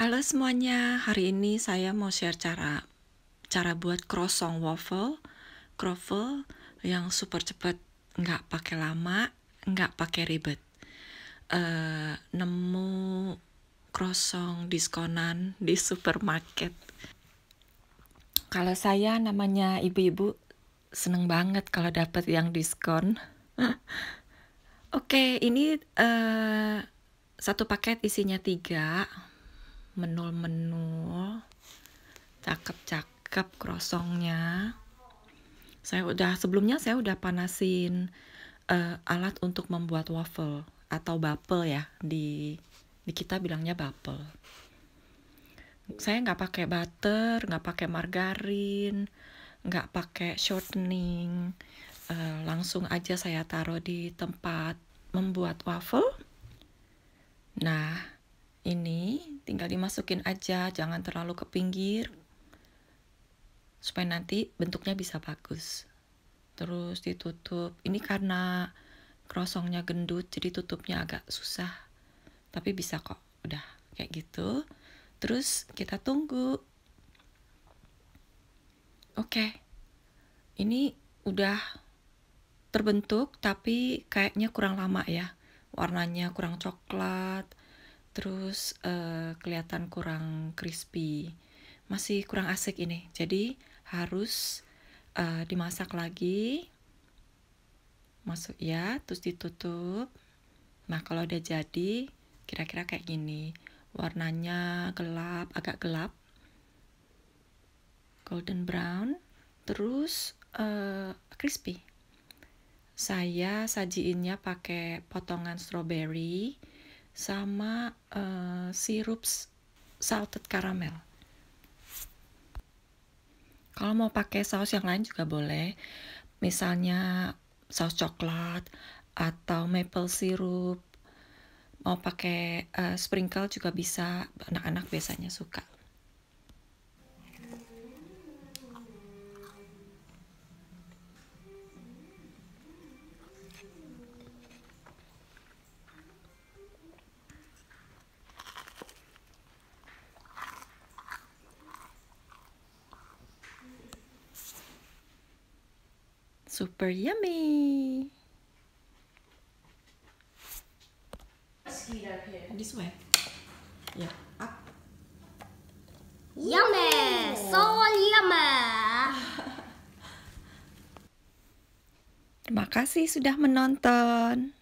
Halo semuanya, hari ini saya mau share cara cara buat croissant waffle, croffle yang super cepet, nggak pakai lama, nggak pakai ribet. Uh, nemu croissant diskonan di supermarket. Kalau saya namanya ibu-ibu, seneng banget kalau dapet yang diskon. Oke, okay, ini uh, satu paket isinya tiga menul-menul cakep-cakep krosongnya saya udah sebelumnya saya udah panasin uh, alat untuk membuat waffle atau bubble ya di di kita bilangnya bubble. saya nggak pakai butter nggak pakai margarin nggak pakai shortening uh, langsung aja saya taruh di tempat membuat waffle nah ini tinggal dimasukin aja, jangan terlalu ke pinggir supaya nanti bentuknya bisa bagus. Terus ditutup. Ini karena krosongnya gendut jadi tutupnya agak susah. Tapi bisa kok. Udah kayak gitu. Terus kita tunggu. Oke. Ini udah terbentuk tapi kayaknya kurang lama ya. Warnanya kurang coklat terus uh, kelihatan kurang crispy masih kurang asik ini jadi harus uh, dimasak lagi masuk ya terus ditutup nah kalau udah jadi kira-kira kayak gini warnanya gelap agak gelap golden brown terus uh, crispy saya sajiinnya pakai potongan strawberry sama uh, sirup salted caramel. Kalau mau pakai saus yang lain juga boleh, misalnya saus coklat atau maple syrup. Mau pakai uh, sprinkle juga bisa, anak-anak biasanya suka. Super yummy! This way. Yeah, up. Yummy! So yummy! Terima kasih sudah menonton.